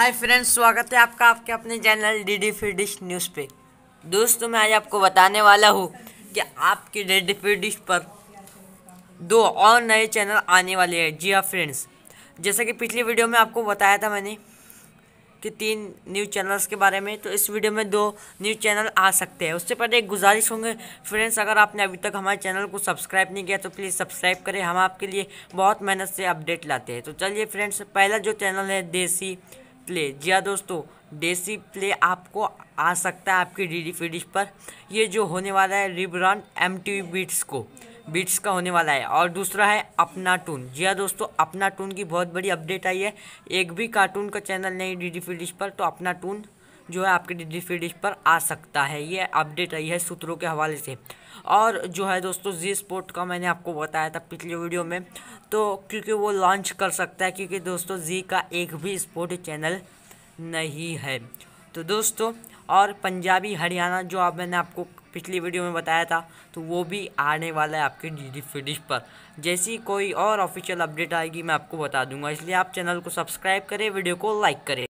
hi friends स्वागत है आपका आपके अपने चैनल डी डी फी डिश न्यूज़ पे दोस्तों मैं आज आपको बताने वाला हूँ कि आपकी डी डी फी डिश पर दो और नए चैनल आने वाले हैं जी हाँ फ्रेंड्स जैसा कि पिछली वीडियो में आपको बताया था मैंने कि तीन न्यू चैनल्स के बारे में तो इस वीडियो में दो न्यू चैनल आ सकते हैं उससे पहले एक गुजारिश होंगे फ्रेंड्स अगर आपने अभी तक हमारे चैनल को सब्सक्राइब नहीं किया तो प्लीज़ सब्सक्राइब करें हम आपके लिए बहुत मेहनत से अपडेट लाते हैं तो चलिए फ्रेंड्स पहला जो चैनल है देसी प्ले जी हाँ दोस्तों डेसी प्ले आपको आ सकता है आपकी डी डी फिडिश पर ये जो होने वाला है रिब्रॉन एम टी बीट्स को बीट्स का होने वाला है और दूसरा है अपना टून जी हाँ दोस्तों अपना टून की बहुत बड़ी अपडेट आई है एक भी कार्टून का चैनल नहीं डी डी फिडिश पर तो अपना टून जो है आपके डी फी डिश पर आ सकता है ये अपडेट आई है सूत्रों के हवाले से और जो है दोस्तों जी स्पोर्ट का मैंने आपको बताया था पिछले वीडियो में तो क्योंकि वो लॉन्च कर सकता है क्योंकि दोस्तों जी का एक भी स्पोर्ट चैनल नहीं है तो दोस्तों और पंजाबी हरियाणा जो आप मैंने आपको पिछली वीडियो में बताया था तो वो भी आने वाला है आपके डी फिनिश पर जैसी कोई और ऑफिशियल अपडेट आएगी मैं आपको बता दूंगा इसलिए आप चैनल को सब्सक्राइब करें वीडियो को लाइक करें